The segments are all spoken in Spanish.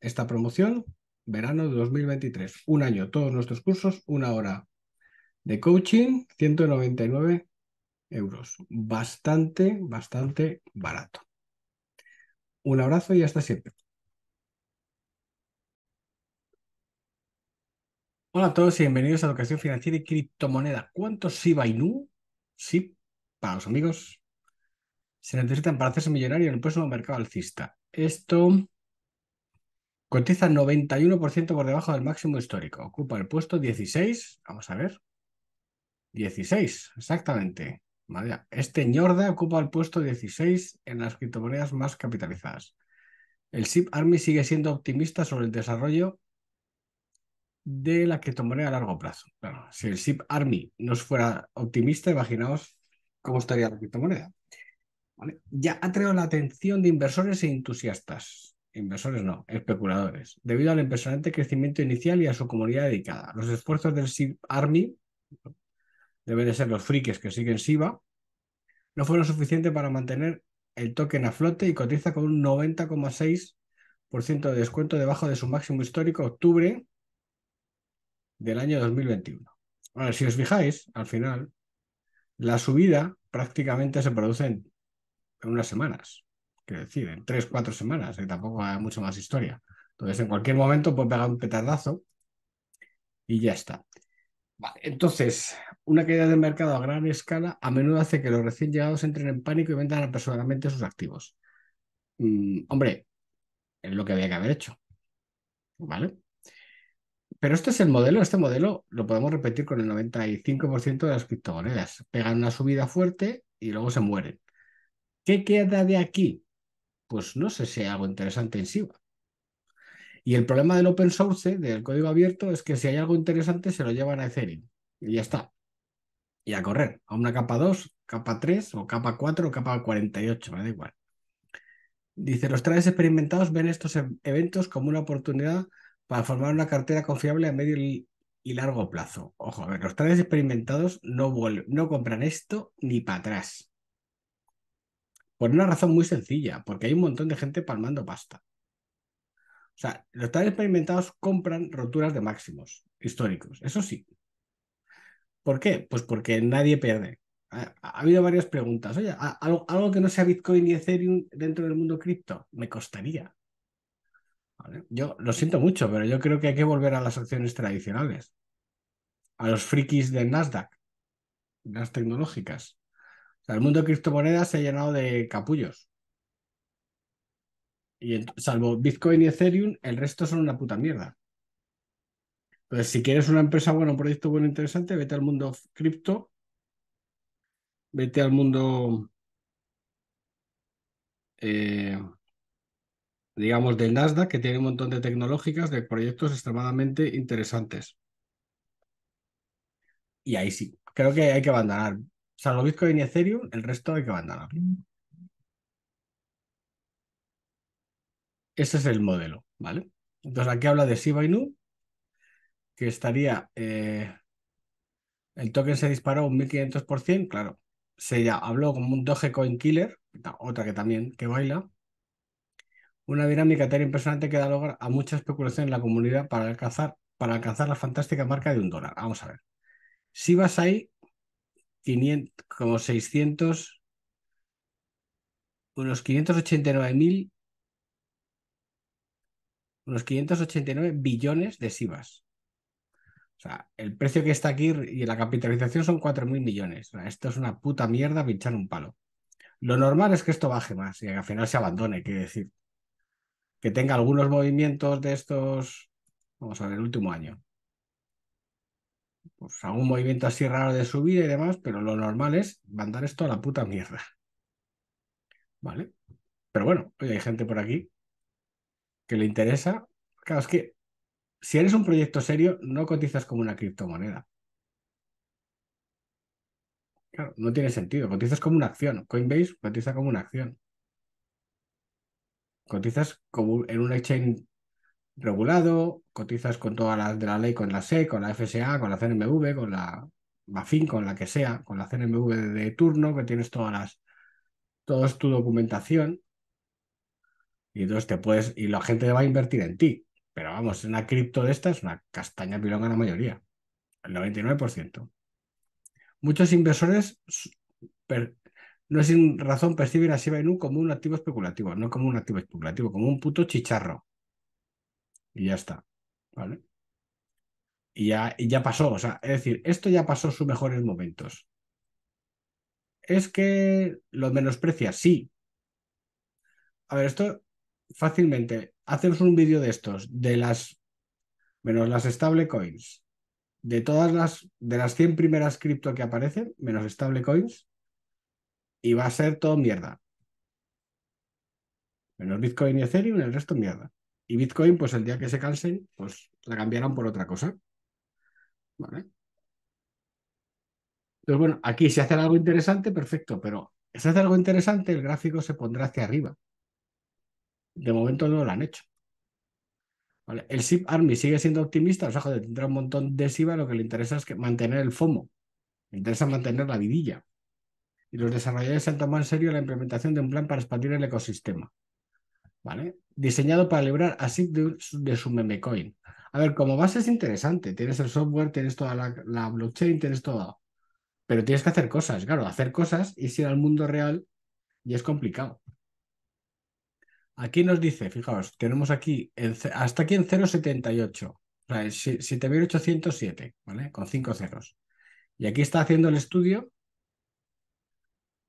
esta promoción, verano de 2023. Un año, todos nuestros cursos, una hora de coaching, 199 euros. Bastante, bastante barato. Un abrazo y hasta siempre. Hola a todos y bienvenidos a Educación Financiera y Criptomoneda. ¿Cuántos SIBA Inu? Sí, para los amigos. Se necesitan para hacerse millonario en el próximo mercado alcista. Esto Cotiza 91% por debajo del máximo histórico. Ocupa el puesto 16. Vamos a ver. 16, exactamente. este ñorda ocupa el puesto 16 en las criptomonedas más capitalizadas. El SIP Army sigue siendo optimista sobre el desarrollo de la criptomoneda a largo plazo. si el SIP Army no fuera optimista, imaginaos cómo estaría la criptomoneda. Ya ha traído la atención de inversores e entusiastas inversores no, especuladores, debido al impresionante crecimiento inicial y a su comunidad dedicada. Los esfuerzos del SIB Army, deben de ser los frikes que siguen SIBA, no fueron suficientes para mantener el token a flote y cotiza con un 90,6% de descuento debajo de su máximo histórico octubre del año 2021. Ahora, si os fijáis, al final, la subida prácticamente se produce en unas semanas. Quiero decir, en tres, cuatro semanas, que tampoco hay mucho más historia. Entonces, en cualquier momento puede pegar un petardazo y ya está. entonces, una caída del mercado a gran escala a menudo hace que los recién llegados entren en pánico y vendan apresuradamente sus activos. Mm, hombre, es lo que había que haber hecho. ¿Vale? Pero este es el modelo, este modelo lo podemos repetir con el 95% de las criptomonedas. Pegan una subida fuerte y luego se mueren. ¿Qué queda de aquí? pues no sé si hay algo interesante en sí. Y el problema del open source, del código abierto, es que si hay algo interesante se lo llevan a Ethereum y ya está. Y a correr, a una capa 2, capa 3 o capa 4 o capa 48, me da igual. Dice, los traders experimentados ven estos eventos como una oportunidad para formar una cartera confiable a medio y largo plazo. Ojo, a ver, los traders experimentados no, no compran esto ni para atrás. Por una razón muy sencilla, porque hay un montón de gente palmando pasta. O sea, los tan experimentados compran roturas de máximos históricos, eso sí. ¿Por qué? Pues porque nadie pierde. Ha, habido varias preguntas. Oye, ¿algo, que no sea Bitcoin y Ethereum dentro del mundo cripto, me costaría. Yo lo siento mucho, pero yo creo que hay que volver a las acciones tradicionales, a los frikis del Nasdaq, las tecnológicas el mundo de criptomonedas se ha llenado de capullos. Y salvo Bitcoin y Ethereum, el resto son una puta mierda. Entonces, si quieres una empresa buena, un proyecto bueno, interesante, vete al mundo cripto, vete al mundo, eh, digamos, del Nasdaq, que tiene un montón de tecnológicas, de proyectos extremadamente interesantes. Y ahí sí, creo que hay que abandonar Salvo Bitcoin y Ethereum, el resto hay que abandonarlo. Ese es el modelo, ¿vale? Entonces aquí habla de Shiba Inu, que estaría... Eh, el token se disparó un 1500%, claro. Se ya habló como un Dogecoin Killer, otra que también, que baila. Una dinámica tan impresionante que da lugar a mucha especulación en la comunidad para alcanzar, para alcanzar la fantástica marca de un dólar. Vamos a ver. Si vas ahí, 500, como 600, unos 589 mil, unos 589 billones de SIVAs. O sea, el precio que está aquí y la capitalización son 4 mil millones. esto es una puta mierda pinchar un palo. Lo normal es que esto baje más y al final se abandone, quiero decir. Que tenga algunos movimientos de estos, vamos a ver, el último año pues, algún movimiento así raro de subida y demás, pero lo normal es mandar esto a la puta mierda. ¿Vale? Pero bueno, hay gente por aquí que le interesa. Claro, es que si eres un proyecto serio, no cotizas como una criptomoneda. Claro, no tiene sentido. Cotizas como una acción. Coinbase cotiza como una acción. Cotizas como en un exchange regulado, cotizas con todas las de la ley, con la SEC, con la FSA, con la CNMV, con la BAFIN, con la que sea, con la CNMV de, turno, que tienes todas las, toda tu documentación. Y entonces te puedes, y la gente va a invertir en ti. Pero vamos, una cripto de estas, es una castaña pilona la mayoría, el 99%. Muchos inversores no es sin razón percibir a Shiba Inu como un activo especulativo, no como un activo especulativo, como un puto chicharro y ya está. ¿Vale? Y ya, pasó, o sea, es decir, esto ya pasó sus mejores momentos. Es que los menosprecia, sí. A ver, esto fácilmente, hacemos un vídeo de estos, de las, menos las stablecoins, de todas las, de las 100 primeras cripto que aparecen, menos stablecoins, y va a ser todo mierda. Menos Bitcoin y Ethereum, el resto mierda. Y Bitcoin, pues el día que se cansen, pues la cambiarán por otra cosa. ¿Vale? Entonces, bueno, aquí si hacen algo interesante, perfecto, pero si hace algo interesante, el gráfico se pondrá hacia arriba. De momento no lo han hecho. ¿Vale? El SIP Army sigue siendo optimista, o sea, tendrá un montón de SIBA, lo que le interesa es que mantener el FOMO, le interesa mantener la vidilla. Y los desarrolladores se han tomado en serio la implementación de un plan para expandir el ecosistema. ¿vale? Diseñado para librar así de, de su memecoin. A ver, como base es interesante, tienes el software, tienes toda la, blockchain, tienes todo, pero tienes que hacer cosas, claro, hacer cosas y ir al mundo real y es complicado. Aquí nos dice, fijaos, tenemos aquí hasta aquí en 0.78, o sea, 7.807, ¿vale? Con 5 ceros. Y aquí está haciendo el estudio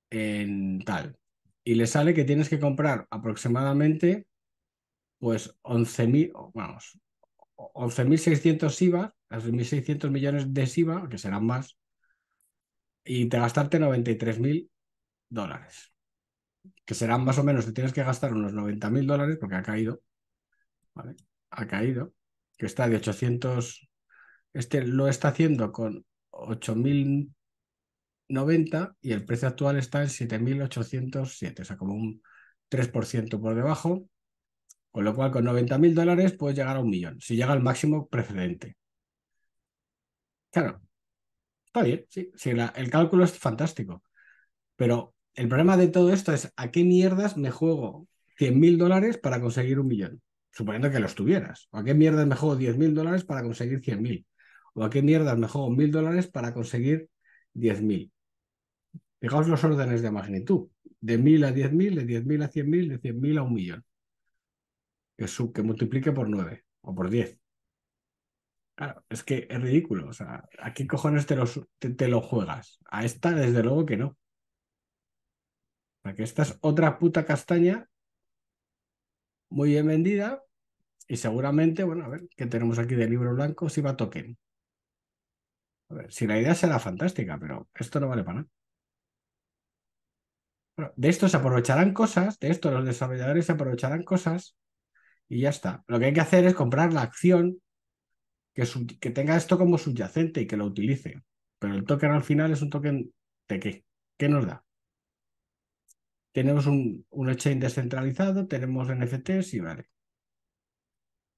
en tal y le sale que tienes que comprar aproximadamente pues 11.000, vamos, 11.600 IVA, 1.600 millones de IVA, que serán más, y te gastarte 93.000 dólares, que serán más o menos, te tienes que gastar unos 90.000 dólares, porque ha caído, ¿vale? Ha caído, que está de 800, este lo está haciendo con 8.000 90 y el precio actual está en 7.807, o sea, como un 3% por debajo. Con lo cual, con 90.000 dólares puedes llegar a un millón, si llega al máximo precedente. Claro, está bien, sí, sí el cálculo es fantástico. Pero el problema de todo esto es a qué mierdas me juego 100.000 dólares para conseguir un millón, suponiendo que los tuvieras. O a qué mierdas me juego 10.000 dólares para conseguir 100.000. O a qué mierdas me juego 1.000 dólares para conseguir 10.000. Fijaos los órdenes de magnitud, de 1000 a 10.000, de 10.000 a 100.000, de 100.000 a un millón. Que, que multiplique por 9 o por 10. Claro, es que es ridículo. O sea, ¿a qué cojones te, lo juegas? A esta, desde luego que no. sea que esta es otra puta castaña muy bien vendida y seguramente, bueno, a ver, ¿qué tenemos aquí de libro blanco? Si va token. A ver, si la idea será fantástica, pero esto no vale para nada. De esto se aprovecharán cosas, de esto los desarrolladores se aprovecharán cosas y ya está. Lo que hay que hacer es comprar la acción que, tenga esto como subyacente y que lo utilice. Pero el token al final es un token de qué? ¿Qué nos da? Tenemos un, un exchange descentralizado, tenemos NFTs y vale.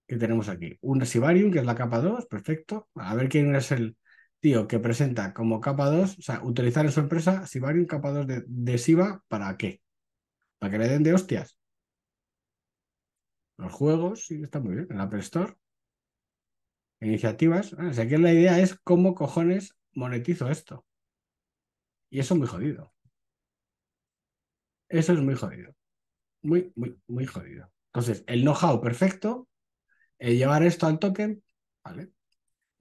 ¿Qué tenemos aquí? Un Sibarium, que es la capa 2, perfecto. A ver quién es el, tío que presenta como capa 2, o sea, utilizar en su empresa un capa 2 de, de ¿para qué? ¿Para que le den de hostias? Los juegos, sí, está muy bien, en la Play Store. Iniciativas. o ah, sea, que la idea es cómo cojones monetizo esto. Y eso es muy jodido. Eso es muy jodido. Muy, muy, muy jodido. Entonces, el know-how perfecto, el llevar esto al token, ¿vale?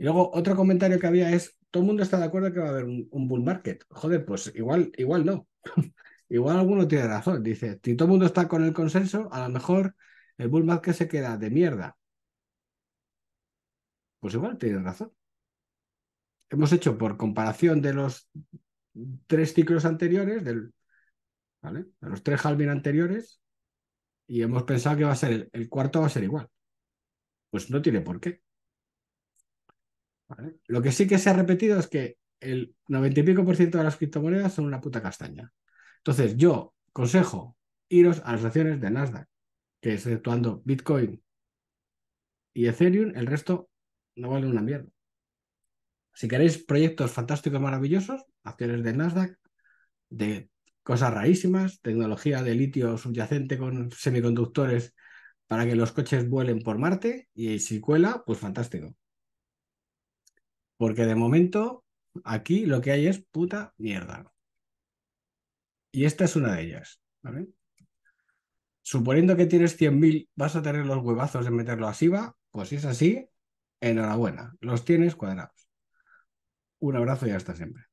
Y luego otro comentario que había es, todo el mundo está de acuerdo que va a haber un, bull market. Joder, pues igual, igual no. igual alguno tiene razón. Dice, si todo el mundo está con el consenso, a lo mejor el bull market se queda de mierda. Pues igual tiene razón. Hemos hecho por comparación de los tres ciclos anteriores, ¿vale? de los tres halving anteriores, y hemos pensado que va a ser el cuarto va a ser igual. Pues no tiene por qué. Lo que sí que se ha repetido es que el 90 y pico por ciento de las criptomonedas son una puta castaña. Entonces, yo consejo iros a las acciones de Nasdaq, que exceptuando Bitcoin y Ethereum, el resto no vale una mierda. Si queréis proyectos fantásticos, maravillosos, acciones de Nasdaq, de cosas rarísimas, tecnología de litio subyacente con semiconductores para que los coches vuelen por Marte y si cuela, pues fantástico. Porque de momento aquí lo que hay es puta mierda. Y esta es una de ellas. Suponiendo que tienes 100.000, vas a tener los huevazos de meterlo a SIVA. Pues si es así, enhorabuena. Los tienes cuadrados. Un abrazo y hasta siempre.